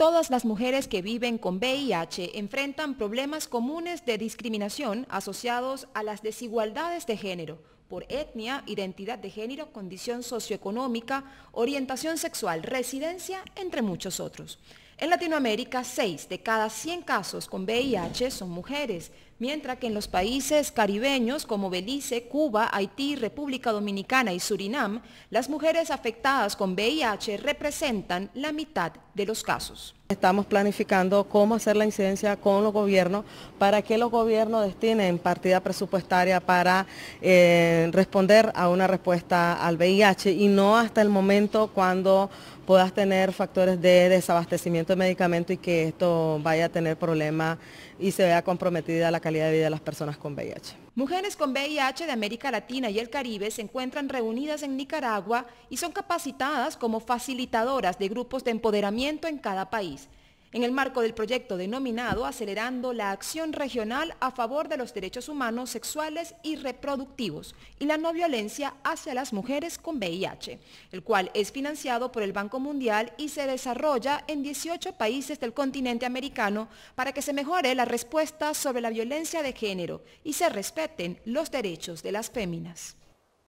Todas las mujeres que viven con VIH enfrentan problemas comunes de discriminación asociados a las desigualdades de género por etnia, identidad de género, condición socioeconómica, orientación sexual, residencia, entre muchos otros. En Latinoamérica, 6 de cada 100 casos con VIH son mujeres, mientras que en los países caribeños como Belice, Cuba, Haití, República Dominicana y Surinam, las mujeres afectadas con VIH representan la mitad de los casos. Estamos planificando cómo hacer la incidencia con los gobiernos para que los gobiernos destinen partida presupuestaria para eh, responder a una respuesta al VIH y no hasta el momento cuando puedas tener factores de desabastecimiento de medicamentos y que esto vaya a tener problemas y se vea comprometida la calidad de vida de las personas con VIH. Mujeres con VIH de América Latina y el Caribe se encuentran reunidas en Nicaragua y son capacitadas como facilitadoras de grupos de empoderamiento en cada país en el marco del proyecto denominado Acelerando la Acción Regional a favor de los derechos humanos sexuales y reproductivos y la no violencia hacia las mujeres con VIH, el cual es financiado por el Banco Mundial y se desarrolla en 18 países del continente americano para que se mejore la respuesta sobre la violencia de género y se respeten los derechos de las féminas.